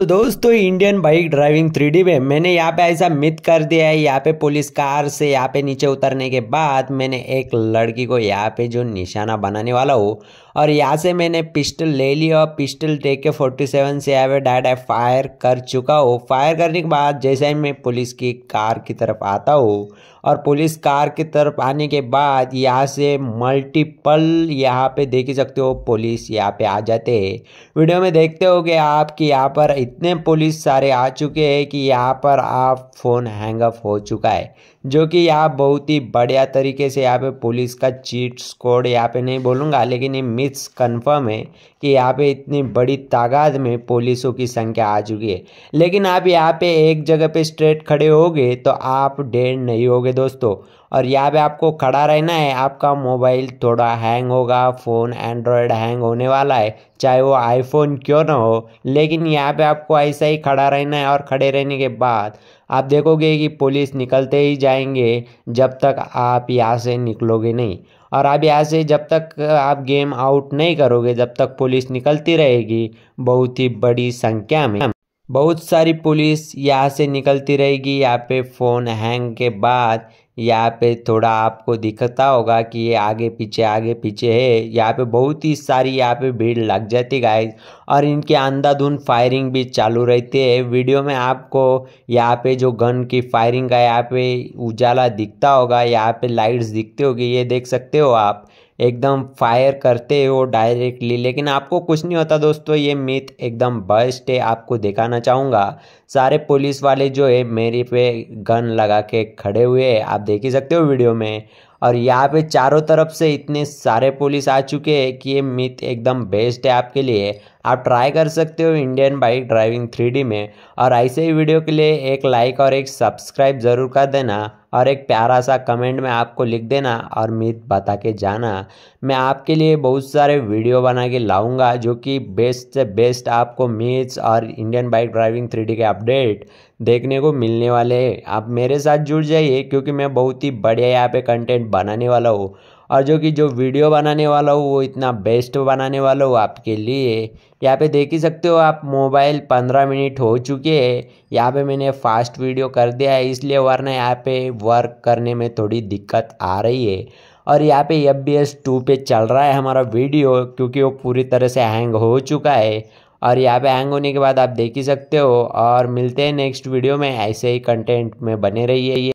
तो दोस्तों Indian bike driving three में मैंने यहाँ पे ऐसा मित कर दिया है यहाँ पे पुलिस कार से यहाँ पे नीचे उतरने के बाद मैंने एक लड़की को यहाँ पे जो निशाना बनाने वाला हो और यहाँ से मैंने पिस्टल ले लिया और पिस्टल दे के फोर्टी सेवन से यहाँ पे डायरेक्ट फायर कर चुका हो फायर करने के बाद जैसे ही मैं पुलिस की कार की तरफ आता हूँ और पुलिस कार की तरफ आने के बाद यहाँ से मल्टीपल यहाँ पे देख ही सकते हो पुलिस यहाँ पे आ जाते हैं वीडियो में देखते हो कि आपके यहाँ पर इतने पुलिस सारे आ चुके हैं कि यहाँ पर आप फ़ोन हैंग अप हो चुका है जो कि यहाँ बहुत ही बढ़िया तरीके से यहाँ पे पुलिस का चीट स्कोड यहाँ पे नहीं बोलूँगा लेकिन ये मिथ्स कन्फर्म है कि यहाँ पे इतनी बड़ी तादाद में पुलिसों की संख्या आ चुकी है लेकिन आप यहाँ पे एक जगह पे स्ट्रेट खड़े होगे तो आप डेढ़ नहीं होगे होंगे दोस्तों और यहाँ पे आपको खड़ा रहना है आपका मोबाइल थोड़ा हैंग होगा फ़ोन एंड्रॉयड हैंग होने वाला है चाहे वो आईफोन क्यों ना हो लेकिन यहाँ पे आपको ऐसा ही खड़ा रहना है और खड़े रहने के बाद आप देखोगे कि पुलिस निकलते ही जाएंगे जब तक आप यहाँ से निकलोगे नहीं और आप यहाँ से जब तक आप गेम आउट नहीं करोगे जब तक पुलिस निकलती रहेगी बहुत ही बड़ी संख्या में बहुत सारी पुलिस यहाँ से निकलती रहेगी यहाँ पे फ़ोन हैंग के बाद यहाँ पे थोड़ा आपको दिखता होगा कि ये आगे पीछे आगे पीछे है यहाँ पे बहुत ही सारी यहाँ पे भीड़ लग जाती गाइस और इनके अंधाधुन फायरिंग भी चालू रहती है वीडियो में आपको यहाँ पे जो गन की फायरिंग का यहाँ पे उजाला दिखता होगा यहाँ पे लाइट्स दिखते होगी ये देख सकते हो आप एकदम फायर करते हो डायरेक्टली लेकिन आपको कुछ नहीं होता दोस्तों ये मिथ एकदम बेस्ट है आपको दिखाना चाहूँगा सारे पुलिस वाले जो है मेरे पे गन लगा के खड़े हुए हैं आप देख ही सकते हो वीडियो में और यहाँ पे चारों तरफ से इतने सारे पुलिस आ चुके हैं कि ये मिथ एकदम बेस्ट है आपके लिए आप ट्राई कर सकते हो इंडियन बाइक ड्राइविंग थ्री में और ऐसे ही वीडियो के लिए एक लाइक और एक सब्सक्राइब ज़रूर कर देना और एक प्यारा सा कमेंट में आपको लिख देना और मीत बता के जाना मैं आपके लिए बहुत सारे वीडियो बना के लाऊंगा जो कि बेस्ट से बेस्ट आपको मीट्स और इंडियन बाइक ड्राइविंग थ्री के अपडेट देखने को मिलने वाले हैं आप मेरे साथ जुड़ जाइए क्योंकि मैं बहुत ही बढ़िया यहाँ पे कंटेंट बनाने वाला हूँ और जो कि जो वीडियो बनाने वाला हो वो इतना बेस्ट बनाने वाला हो आपके लिए यहाँ पे देख ही सकते हो आप मोबाइल पंद्रह मिनट हो चुके हैं यहाँ पे मैंने फास्ट वीडियो कर दिया है इसलिए वरना यहाँ पे वर्क करने में थोड़ी दिक्कत आ रही है और यहाँ पे एफ बी एस टू पे चल रहा है हमारा वीडियो क्योंकि वो पूरी तरह से हैंग हो चुका है और यहाँ पे हैंग होने के बाद आप देख ही सकते हो और मिलते हैं नेक्स्ट वीडियो में ऐसे ही कंटेंट में बने रहिए